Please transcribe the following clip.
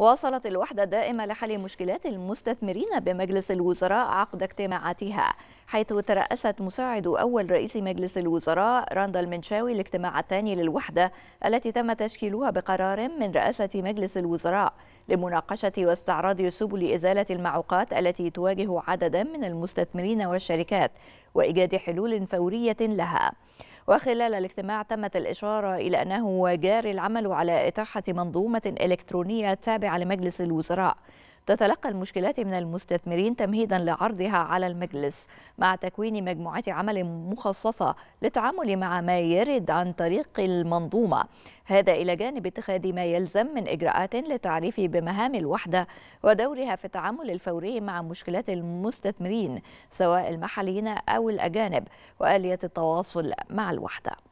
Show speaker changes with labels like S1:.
S1: واصلت الوحدة الدائمة لحل مشكلات المستثمرين بمجلس الوزراء عقد اجتماعاتها حيث ترأست مساعد أول رئيس مجلس الوزراء راندا المنشاوي الاجتماع الثاني للوحدة التي تم تشكيلها بقرار من رئاسة مجلس الوزراء لمناقشة واستعراض سبل إزالة المعوقات التي تواجه عددا من المستثمرين والشركات وإيجاد حلول فورية لها وخلال الاجتماع تمت الإشارة إلى أنه جاري العمل على إتاحة منظومة إلكترونية تابعة لمجلس الوزراء تتلقى المشكلات من المستثمرين تمهيدا لعرضها على المجلس مع تكوين مجموعة عمل مخصصة للتعامل مع ما يرد عن طريق المنظومة هذا إلى جانب اتخاذ ما يلزم من إجراءات للتعريف بمهام الوحدة ودورها في التعامل الفوري مع مشكلات المستثمرين سواء المحليين أو الأجانب وآلية التواصل مع الوحدة